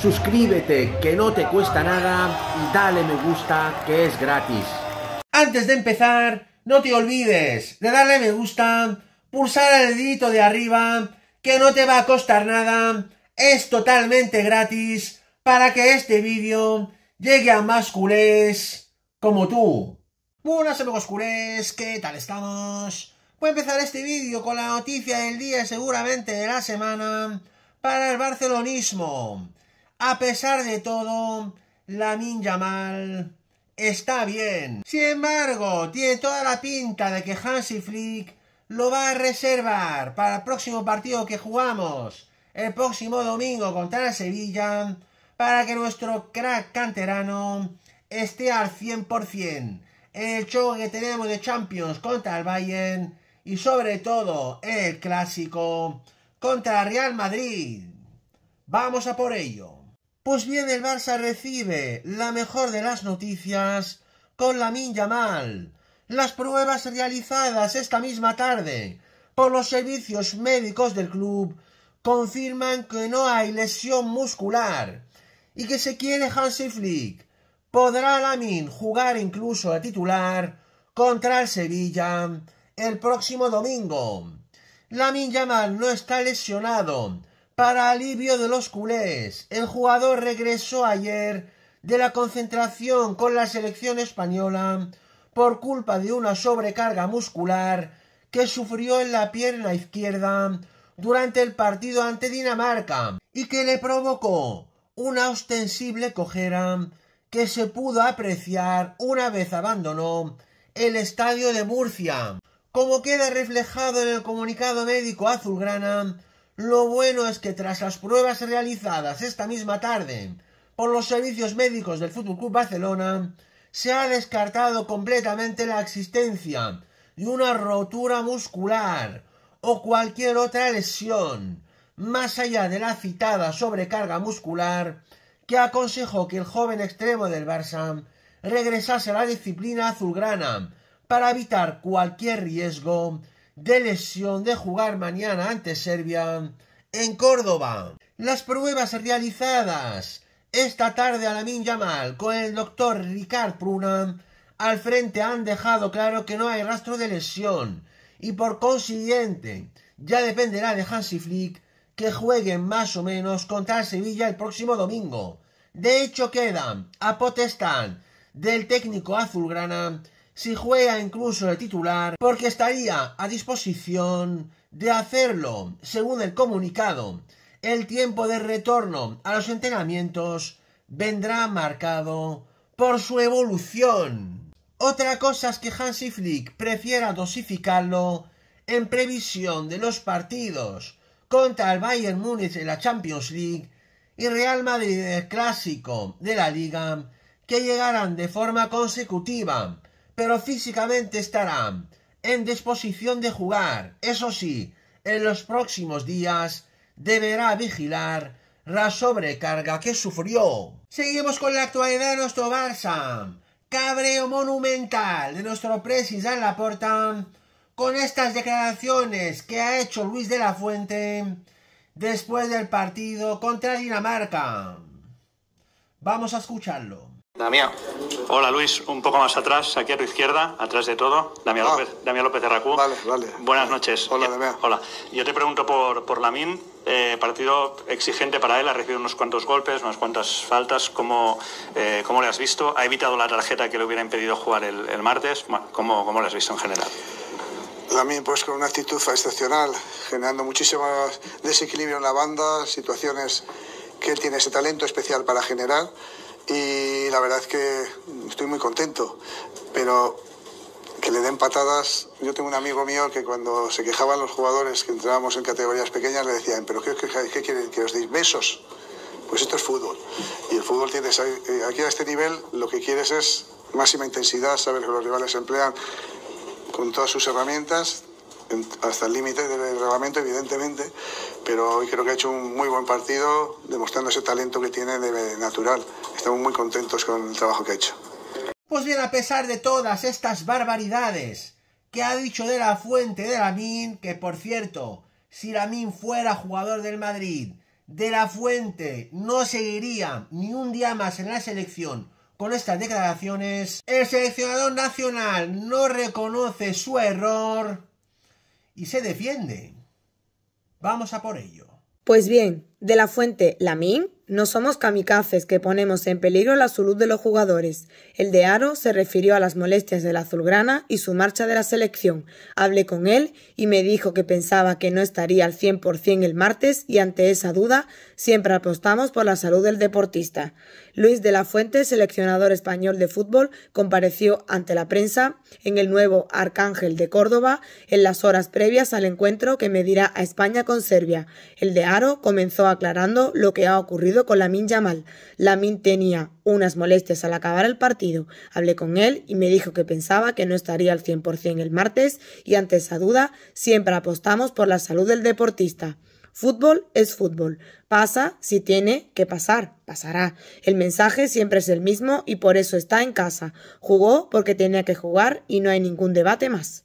suscríbete que no te cuesta nada y dale me gusta que es gratis. Antes de empezar, no te olvides de darle me gusta, pulsar el dedito de arriba, que no te va a costar nada, es totalmente gratis para que este vídeo llegue a más culés como tú. Buenas amigos culés, ¿qué tal estamos? Voy a empezar este vídeo con la noticia del día seguramente de la semana para el barcelonismo. A pesar de todo, la ninja mal, está bien. Sin embargo, tiene toda la pinta de que Hansi Flick lo va a reservar para el próximo partido que jugamos el próximo domingo contra el Sevilla para que nuestro crack canterano esté al 100% en el show que tenemos de Champions contra el Bayern y sobre todo el clásico contra el Real Madrid. Vamos a por ello. Pues bien, el Barça recibe la mejor de las noticias con la Yamal. Las pruebas realizadas esta misma tarde por los servicios médicos del club confirman que no hay lesión muscular y que se quiere Hansi Flick. Podrá Lamin jugar incluso a titular contra el Sevilla el próximo domingo. Lamin Yamal no está lesionado para alivio de los culés. El jugador regresó ayer de la concentración con la selección española por culpa de una sobrecarga muscular que sufrió en la pierna izquierda durante el partido ante Dinamarca y que le provocó una ostensible cojera que se pudo apreciar una vez abandonó el estadio de Murcia. Como queda reflejado en el comunicado médico azulgrana, lo bueno es que tras las pruebas realizadas esta misma tarde por los servicios médicos del FC Club Barcelona, se ha descartado completamente la existencia de una rotura muscular o cualquier otra lesión, más allá de la citada sobrecarga muscular que aconsejó que el joven extremo del Barça regresase a la disciplina azulgrana para evitar cualquier riesgo de lesión de jugar mañana ante Serbia en Córdoba. Las pruebas realizadas esta tarde a la Yamal con el doctor Ricard Pruna al frente han dejado claro que no hay rastro de lesión y por consiguiente ya dependerá de Hansi Flick que jueguen más o menos contra Sevilla el próximo domingo. De hecho quedan a potestad del técnico azulgrana si juega incluso de titular, porque estaría a disposición de hacerlo, según el comunicado. El tiempo de retorno a los entrenamientos vendrá marcado por su evolución. Otra cosa es que Hansi Flick prefiera dosificarlo en previsión de los partidos contra el Bayern Múnich en la Champions League y Real Madrid del Clásico de la Liga que llegarán de forma consecutiva pero físicamente estará en disposición de jugar. Eso sí, en los próximos días deberá vigilar la sobrecarga que sufrió. Seguimos con la actualidad de nuestro Barça. Cabreo monumental de nuestro presidente en la porta con estas declaraciones que ha hecho Luis de la Fuente después del partido contra Dinamarca. Vamos a escucharlo. Damián. Hola Luis, un poco más atrás, aquí a tu izquierda, atrás de todo, Damián ah. López, Damián López de Racú. Vale, Buenas noches. Hola, eh, Damián. Hola. Yo te pregunto por, por Lamín, eh, partido exigente para él, ha recibido unos cuantos golpes, unas cuantas faltas, eh, ¿cómo, le has visto? ¿Ha evitado la tarjeta que le hubiera impedido jugar el, martes? ¿Cómo, ¿Cómo le has visto en general? Lamín, pues con una actitud excepcional, generando muchísimo desequilibrio en la banda, situaciones que él tiene ese talento especial para generar y la verdad es que estoy muy contento, pero que le den patadas. Yo tengo un amigo mío que cuando se quejaban los jugadores que entrábamos en categorías pequeñas le decían, pero ¿qué, qué quieren? ¿Que os deis besos? Pues esto es fútbol. Y el fútbol tiene, eh, aquí a este nivel lo que quieres es máxima intensidad, saber que los rivales emplean con todas sus herramientas, hasta el límite del reglamento, evidentemente, pero hoy creo que ha hecho un muy buen partido, demostrando ese talento que tiene de natural. Estamos muy contentos con el trabajo que ha hecho. Pues bien, a pesar de todas estas barbaridades que ha dicho de la fuente de Lamín, que por cierto, si Lamín fuera jugador del Madrid, de la fuente no seguiría ni un día más en la selección con estas declaraciones, el seleccionador nacional no reconoce su error y se defienden. Vamos a por ello. Pues bien, de la fuente Lamín, no somos kamikazes que ponemos en peligro la salud de los jugadores. El de Aro se refirió a las molestias de la azulgrana y su marcha de la selección. Hablé con él y me dijo que pensaba que no estaría al cien por cien el martes y ante esa duda Siempre apostamos por la salud del deportista. Luis de la Fuente, seleccionador español de fútbol, compareció ante la prensa en el nuevo Arcángel de Córdoba en las horas previas al encuentro que medirá a España con Serbia. El de Aro comenzó aclarando lo que ha ocurrido con Lamin Yamal. Lamin tenía unas molestias al acabar el partido. Hablé con él y me dijo que pensaba que no estaría al 100% el martes y ante esa duda siempre apostamos por la salud del deportista. Fútbol es fútbol. Pasa si tiene que pasar, pasará. El mensaje siempre es el mismo y por eso está en casa. Jugó porque tenía que jugar y no hay ningún debate más.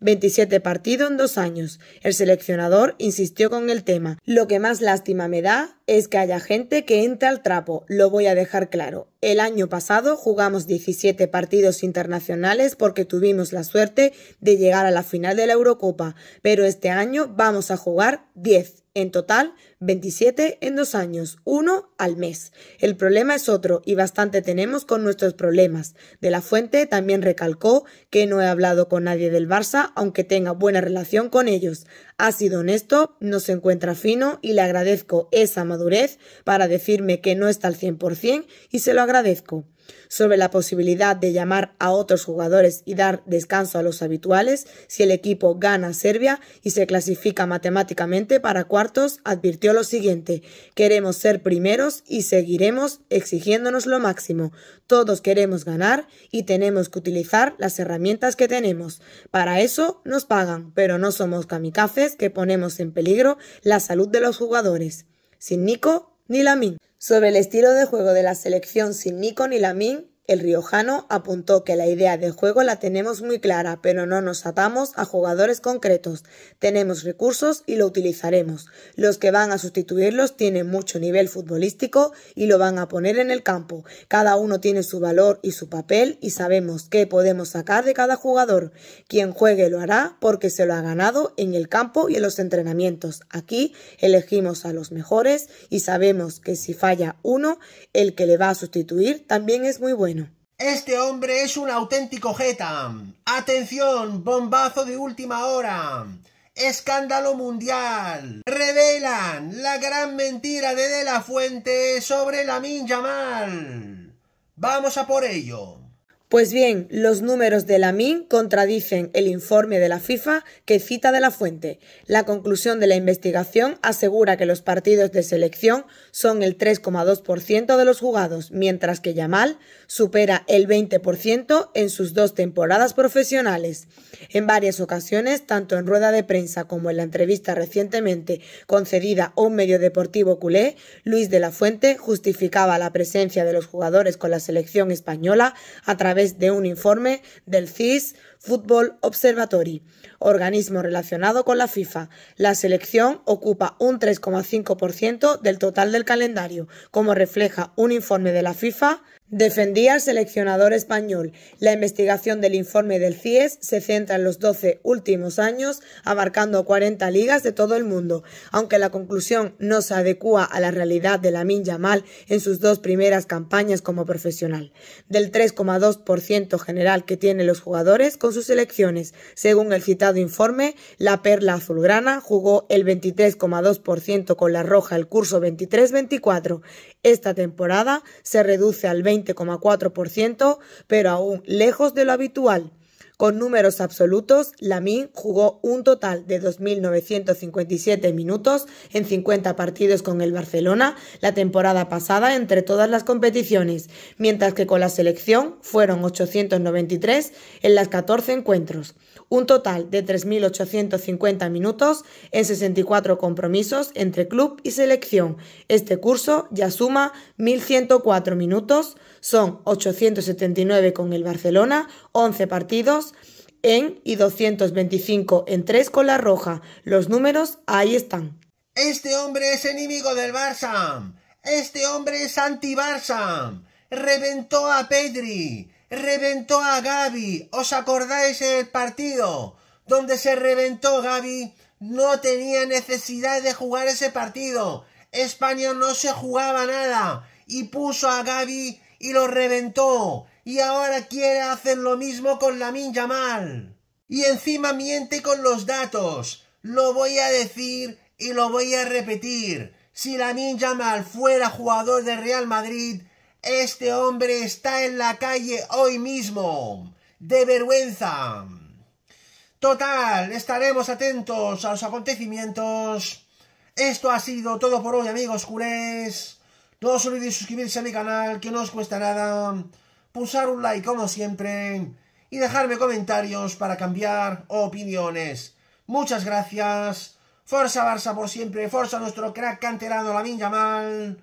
27 partidos en dos años. El seleccionador insistió con el tema. Lo que más lástima me da es que haya gente que entre al trapo, lo voy a dejar claro. El año pasado jugamos 17 partidos internacionales porque tuvimos la suerte de llegar a la final de la Eurocopa, pero este año vamos a jugar 10. En total, 27 en dos años, uno al mes. El problema es otro y bastante tenemos con nuestros problemas. De la Fuente también recalcó que no he hablado con nadie del Barça, aunque tenga buena relación con ellos. Ha sido honesto, no se encuentra fino y le agradezco esa madurez para decirme que no está al 100% y se lo agradezco sobre la posibilidad de llamar a otros jugadores y dar descanso a los habituales si el equipo gana Serbia y se clasifica matemáticamente para cuartos, advirtió lo siguiente, queremos ser primeros y seguiremos exigiéndonos lo máximo. Todos queremos ganar y tenemos que utilizar las herramientas que tenemos. Para eso nos pagan, pero no somos kamikazes que ponemos en peligro la salud de los jugadores. Sin Nico ni min. Sobre el estilo de juego de la selección sin Nico ni min. El riojano apuntó que la idea de juego la tenemos muy clara, pero no nos atamos a jugadores concretos. Tenemos recursos y lo utilizaremos. Los que van a sustituirlos tienen mucho nivel futbolístico y lo van a poner en el campo. Cada uno tiene su valor y su papel y sabemos qué podemos sacar de cada jugador. Quien juegue lo hará porque se lo ha ganado en el campo y en los entrenamientos. Aquí elegimos a los mejores y sabemos que si falla uno, el que le va a sustituir también es muy bueno. Este hombre es un auténtico jeta. Atención, bombazo de última hora. Escándalo mundial. Revelan la gran mentira de De La Fuente sobre la Mal. Vamos a por ello. Pues bien, los números de la MIN contradicen el informe de la FIFA que cita de la fuente. La conclusión de la investigación asegura que los partidos de selección son el 3,2% de los jugados, mientras que Yamal supera el 20% en sus dos temporadas profesionales. En varias ocasiones, tanto en rueda de prensa como en la entrevista recientemente concedida a un medio deportivo culé, Luis de la Fuente justificaba la presencia de los jugadores con la selección española a través de un informe del CIS Football Observatory, organismo relacionado con la FIFA. La selección ocupa un 3,5% del total del calendario, como refleja un informe de la FIFA Defendía el seleccionador español. La investigación del informe del CIES se centra en los 12 últimos años, abarcando 40 ligas de todo el mundo. Aunque la conclusión no se adecua a la realidad de la Lamin Mal en sus dos primeras campañas como profesional. Del 3,2% general que tienen los jugadores, sus elecciones. Según el citado informe, la perla azulgrana jugó el 23,2% con la roja el curso 23-24. Esta temporada se reduce al 20,4%, pero aún lejos de lo habitual. Con números absolutos, Lamin jugó un total de 2.957 minutos en 50 partidos con el Barcelona la temporada pasada entre todas las competiciones, mientras que con la selección fueron 893 en las 14 encuentros un total de 3.850 minutos en 64 compromisos entre club y selección. Este curso ya suma 1.104 minutos, son 879 con el Barcelona, 11 partidos en y 225 en 3 con la roja. Los números ahí están. Este hombre es enemigo del Barça. Este hombre es anti-Barça. Reventó a Pedri reventó a Gaby. ¿Os acordáis del partido? Donde se reventó Gaby. No tenía necesidad de jugar ese partido. España no se jugaba nada. Y puso a Gaby y lo reventó. Y ahora quiere hacer lo mismo con Ninja Mal Y encima miente con los datos. Lo voy a decir y lo voy a repetir. Si Ninja Mal fuera jugador de Real Madrid, este hombre está en la calle hoy mismo. De vergüenza. Total, estaremos atentos a los acontecimientos. Esto ha sido todo por hoy, amigos culés. No os olvidéis suscribirse a mi canal, que no os cuesta nada. Pulsar un like, como siempre. Y dejarme comentarios para cambiar opiniones. Muchas gracias. Forza Barça por siempre. Forza nuestro crack canterano, la mal!